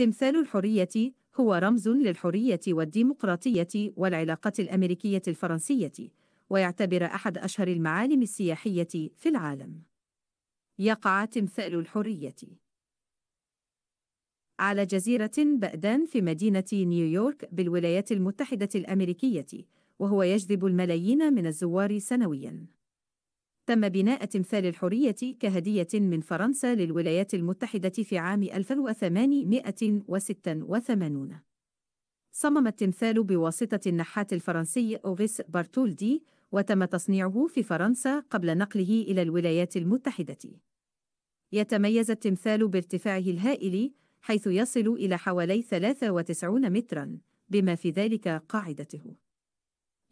تمثال الحرية هو رمز للحرية والديمقراطية والعلاقة الأمريكية الفرنسية، ويعتبر أحد أشهر المعالم السياحية في العالم. يقع تمثال الحرية على جزيرة بأدان في مدينة نيويورك بالولايات المتحدة الأمريكية، وهو يجذب الملايين من الزوار سنوياً. تم بناء تمثال الحرية كهدية من فرنسا للولايات المتحدة في عام 1886. صمم التمثال بواسطة النحات الفرنسي أوغيس بارتولدي، وتم تصنيعه في فرنسا قبل نقله إلى الولايات المتحدة. يتميز التمثال بارتفاعه الهائل، حيث يصل إلى حوالي 93 متراً، بما في ذلك قاعدته.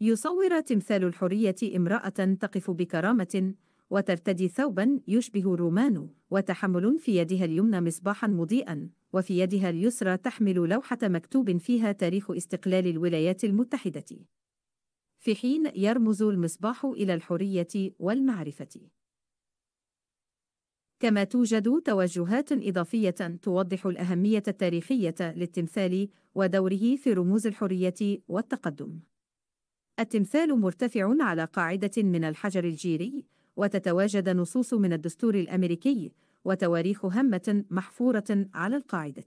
يصور تمثال الحرية امرأة تقف بكرامة وترتدي ثوبا يشبه الرومان وتحمل في يدها اليمنى مصباحا مضيئا وفي يدها اليسرى تحمل لوحة مكتوب فيها تاريخ استقلال الولايات المتحدة في حين يرمز المصباح إلى الحرية والمعرفة كما توجد توجهات إضافية توضح الأهمية التاريخية للتمثال ودوره في رموز الحرية والتقدم التمثال مرتفع على قاعدة من الحجر الجيري وتتواجد نصوص من الدستور الأمريكي وتواريخ هامة محفورة على القاعدة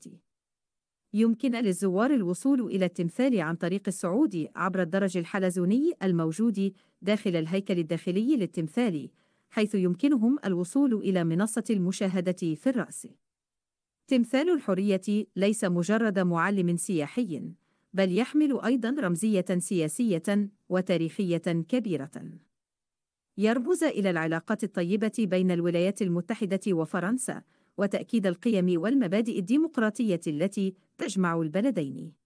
يمكن للزوار الوصول إلى التمثال عن طريق الصعود عبر الدرج الحلزوني الموجود داخل الهيكل الداخلي للتمثال حيث يمكنهم الوصول إلى منصة المشاهدة في الرأس تمثال الحرية ليس مجرد معلم سياحي بل يحمل أيضا رمزية سياسية وتاريخية كبيرة. يرمز إلى العلاقات الطيبة بين الولايات المتحدة وفرنسا، وتأكيد القيم والمبادئ الديمقراطية التي تجمع البلدين.